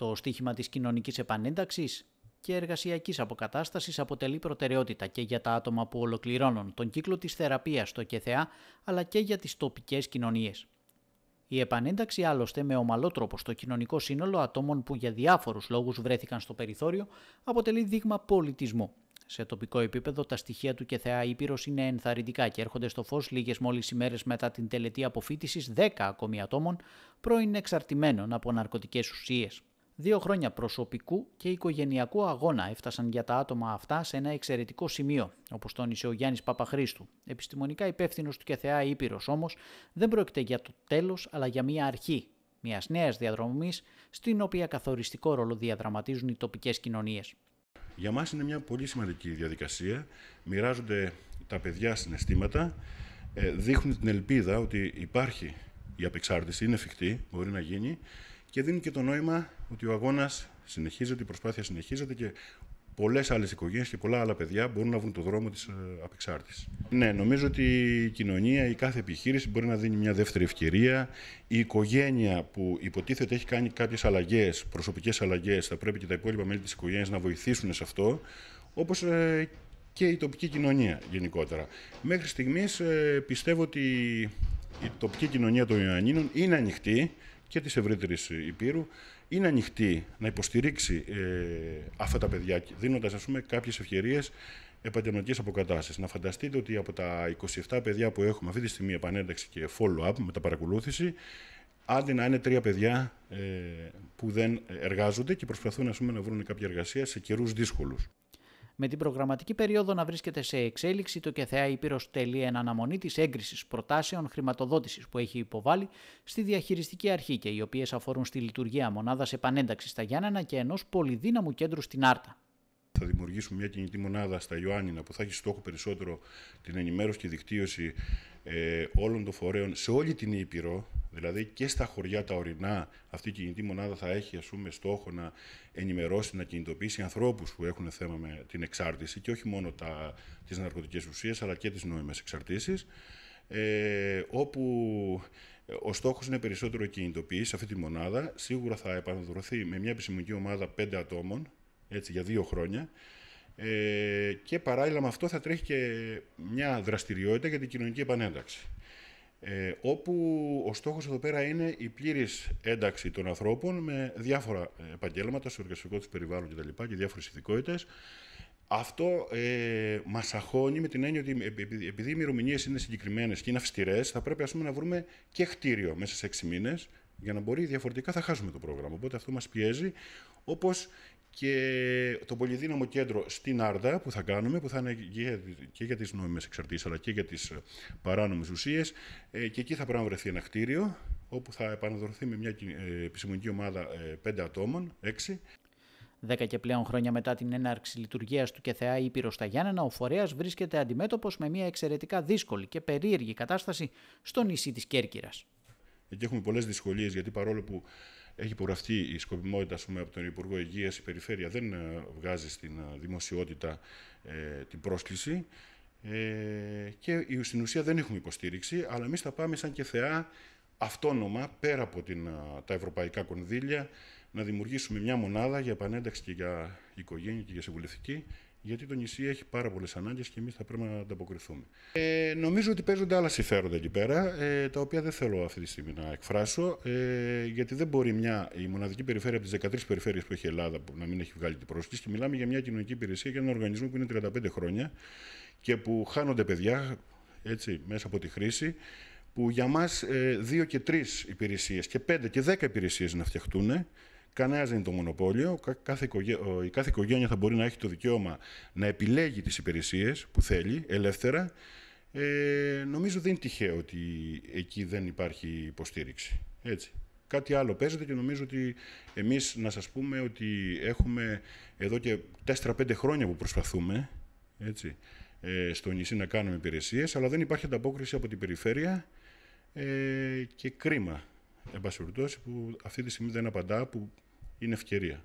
Το στίχημα της κοινωνικής επανένταξης και εργασιακής αποκατάστασης αποτελεί προτεραιότητα και για τα άτομα που ολοκληρώνουν τον κύκλο της θεραπείας στο ΚΕΘΕΑ, αλλά και για τις τοπικές κοινωνίες. Η επανένταξη άλλωστε με ομαλό τρόπο στο κοινωνικό σύνολο ατόμων που για διάφορους λόγους βρέθηκαν στο περιθώριο αποτελεί δείγμα πολιτισμού. Σε τοπικό επίπεδο, τα στοιχεία του ΚΕΘΕΑ Ήπειρος είναι ενθαρρυντικά και έρχονται στο φως λίγες μόλις ημέρες μετά την τελετή αποφύτησης 10 ακόμη ατόμων πρώην εξαρτημένων από ναρκωτικές ουσίες. Δύο χρόνια προσωπικού και οικογενειακού αγώνα έφτασαν για τα άτομα αυτά σε ένα εξαιρετικό σημείο, όπως τόνισε ο Γιάννης Παπαχρήστου. Επιστημονικά υπεύθυνος του ΚΕΘΕΑ Ήπειρος όμως, δεν πρόκειται για το τέλος, αλλά για μια αρχή μιας νέας διαδρομής, στην οποία καθοριστικό ρόλο διαδραματίζουν οι τοπικές κοινωνίες. Για μας είναι μια πολύ σημαντική διαδικασία. Μοιράζονται τα παιδιά συναισθήματα, ε, δείχνουν την ελπίδα ότι υπάρχει η απεξάρτηση, είναι εφικτή, μπορεί να γίνει και δίνει και το νόημα ότι ο αγώνας συνεχίζεται, η προσπάθεια συνεχίζεται και πολλές άλλες οικογένειες και πολλά άλλα παιδιά μπορούν να βρουν το δρόμο της ε, απεξάρτηση. Ναι, νομίζω ότι η κοινωνία, η κάθε επιχείρηση μπορεί να δίνει μια δεύτερη ευκαιρία. Η οικογένεια που υποτίθεται έχει κάνει κάποιες αλλαγές, προσωπικές αλλαγές, θα πρέπει και τα υπόλοιπα μέλη της οικογένειας να βοηθήσουν σε αυτό. Όπως ε, και η τοπική κοινωνία γενικότερα. Μέχρι στιγμής ε, πιστεύω ότι η τοπική κοινωνία των Ιωαννίνων είναι ανοιχτή και της ευρύτερης Υπήρου είναι ανοιχτή να υποστηρίξει ε, αυτά τα παιδιά, δίνοντας ας πούμε κάποιες ευκαιρίες επαγγελματική αποκατάστασης. Να φανταστείτε ότι από τα 27 παιδιά που έχουμε αυτή τη στιγμή επανένταξη και follow-up με τα παρακολούθηση, άντε να είναι τρία παιδιά ε, που δεν εργάζονται και προσπαθούν ας πούμε, να βρουν κάποια εργασία σε καιρούς δύσκολους με την προγραμματική περίοδο να βρίσκεται σε εξέλιξη, το ΚΕΘΕΑ Ήπειρο τελεί εν αναμονή της έγκρισης προτάσεων χρηματοδότησης που έχει υποβάλει στη διαχειριστική αρχή και οι οποίες αφορούν στη λειτουργία μονάδας επανένταξης στα Γιάννενα και ενός πολυδύναμου κέντρου στην Άρτα θα δημιουργήσουμε μια κινητή μονάδα στα Ιωάννινα που θα έχει στόχο περισσότερο την ενημέρωση και δικτύωση ε, όλων των φορέων σε όλη την Ήπειρο, δηλαδή και στα χωριά τα ορεινά, αυτή η κινητή μονάδα θα έχει ας στόχο να ενημερώσει, να κινητοποιήσει ανθρώπους που έχουν θέμα με την εξάρτηση και όχι μόνο τις ναρκωτικές ουσίες αλλά και τις νόημες εξαρτήσεις. Ε, όπου ε, ο στόχος είναι περισσότερο κινητοποίηση αυτή τη μονάδα. Σίγουρα θα επαναδοθεί με μια επιστημονική ομάδα 5 ατόμων, έτσι, για δύο χρόνια. Ε, και παράλληλα με αυτό θα τρέχει και μια δραστηριότητα για την κοινωνική επανένταξη. Ε, όπου ο στόχος εδώ πέρα είναι η πλήρης ένταξη των ανθρώπων με διάφορα επαγγέλματα, στο εργασιακό του περιβάλλον κτλ. Και, διάφορες ειδικότητες. Αυτό ε, μας αχώνει με την έννοια ότι επειδή οι ημερομηνίες είναι συγκεκριμένες και είναι αυστηρές, θα πρέπει ας πούμε, να βρούμε και χτίριο μέσα σε έξι μήνες για να μπορεί διαφορετικά θα χάσουμε το πρόγραμμα. Οπότε αυτό μας πιέζει, όπως και το πολυδύναμο κέντρο στην Άρδα που θα κάνουμε, που θα είναι και για τις νόμιμες εξαρτήσεις αλλά και για τις ε, παράνομες ουσίες ε, και εκεί θα πρέπει να βρεθεί ένα κτίριο όπου θα επαναδοθεί με μια ε, επιστημονική ομάδα πέντε ατόμων, έξι. Δέκα και πλέον χρόνια μετά την έναρξη λειτουργίας του ΚΕΘΕΑ Ήπειρος στα Γιάννενα, ο φορέας βρίσκεται αντιμέτωπος με μια εξαιρετικά δύσκολη και περίεργη κατάσταση στο νησί της Κέρκυρας. Εκεί έχουμε πολλές δυσκολίες, γιατί παρόλο που έχει υπογραφεί η σκοπιμότητα ας πούμε, από τον Υπουργό Υγείας, η Περιφέρεια δεν ε, βγάζει στην ε, δημοσιότητα ε, την πρόσκληση. Ε, και στην ουσία δεν έχουμε υποστήριξη, αλλά εμείς θα πάμε σαν και θεά αυτόνομα πέρα από την, ε, τα ευρωπαϊκά κονδύλια να δημιουργήσουμε μια μονάδα για επανένταξη και για οικογένεια και για συμβουλευτική, γιατί το νησί έχει πάρα πολλές ανάγκες και εμείς θα πρέπει να ανταποκριθούμε. Ε, νομίζω ότι παίζονται άλλα συμφέροντα εκεί πέρα, ε, τα οποία δεν θέλω αυτή τη στιγμή να εκφράσω, ε, γιατί δεν μπορεί μια, η μοναδική περιφέρεια από τις 13 περιφέρειες που έχει η Ελλάδα που να μην έχει βγάλει την πρόσκληση. Και μιλάμε για μια κοινωνική υπηρεσία, για έναν οργανισμό που είναι 35 χρόνια και που χάνονται παιδιά έτσι, μέσα από τη χρήση που για μας ε, δύο και τρεις υπηρεσίες και πέντε και δέκα υπηρεσίες να φτιαχτούν Κανένας δεν είναι το μονοπόλιο. Κάθε η κάθε οικογένεια θα μπορεί να έχει το δικαίωμα να επιλέγει τις υπηρεσίες που θέλει ελεύθερα. Ε, νομίζω δεν είναι τυχαίο ότι εκεί δεν υπάρχει υποστήριξη. Έτσι. Κάτι άλλο παίζεται και νομίζω ότι εμείς να σας πούμε ότι έχουμε εδώ και 4-5 χρόνια που προσπαθούμε έτσι, ε, στο νησί να κάνουμε υπηρεσίες, αλλά δεν υπάρχει ανταπόκριση από την περιφέρεια ε, και κρίμα εν πάση που αυτή τη στιγμή δεν απαντά, που είναι ευκαιρία.